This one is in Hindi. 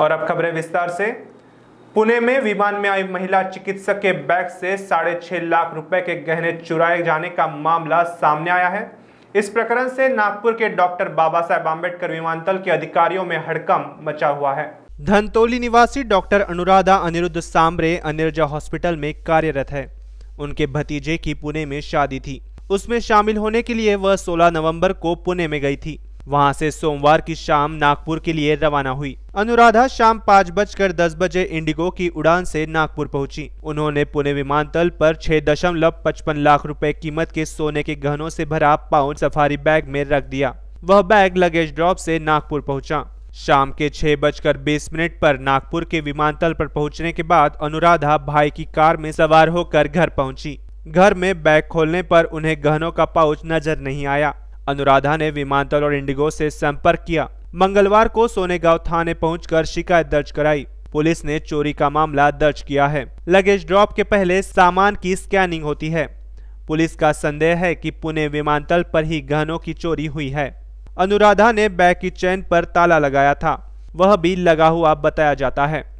और अब खबरें विस्तार से पुणे में विमान में आई महिला चिकित्सक के बैग से साढ़े छह लाख रुपए के गहने चुराए जाने का मामला सामने आया है इस प्रकरण से नागपुर के डॉक्टर बाबा साहेब आम्बेडकर विमानतल के अधिकारियों में हड़कम मचा हुआ है धनतोली निवासी डॉक्टर अनुराधा अनिरुद्ध सामरे अनिर्जा हॉस्पिटल में कार्यरत है उनके भतीजे की पुणे में शादी थी उसमें शामिल होने के लिए वह 16 नवंबर को पुणे में गई थी वहां से सोमवार की शाम नागपुर के लिए रवाना हुई अनुराधा शाम पाँच बजकर दस बजे इंडिगो की उड़ान से नागपुर पहुंची। उन्होंने पुणे विमानतल पर छह दशमलव पचपन लाख रुपए कीमत के सोने के गहनों से भरा पाउच सफारी बैग में रख दिया वह बैग लगेज ड्रॉप से नागपुर पहुंचा। शाम के छह बजकर बीस मिनट पर नागपुर के विमानतल पर पहुँचने के बाद अनुराधा भाई की कार में सवार होकर घर पहुँची घर में बैग खोलने पर उन्हें गहनों का पाउच नजर नहीं आया अनुराधा ने विमानतल और इंडिगो से संपर्क किया मंगलवार को सोनेगांव थाने पहुंचकर शिकायत दर्ज कराई पुलिस ने चोरी का मामला दर्ज किया है लगेज ड्रॉप के पहले सामान की स्कैनिंग होती है पुलिस का संदेह है कि पुणे विमानतल पर ही गहनों की चोरी हुई है अनुराधा ने बैग की चैन पर ताला लगाया था वह भी लगा हुआ बताया जाता है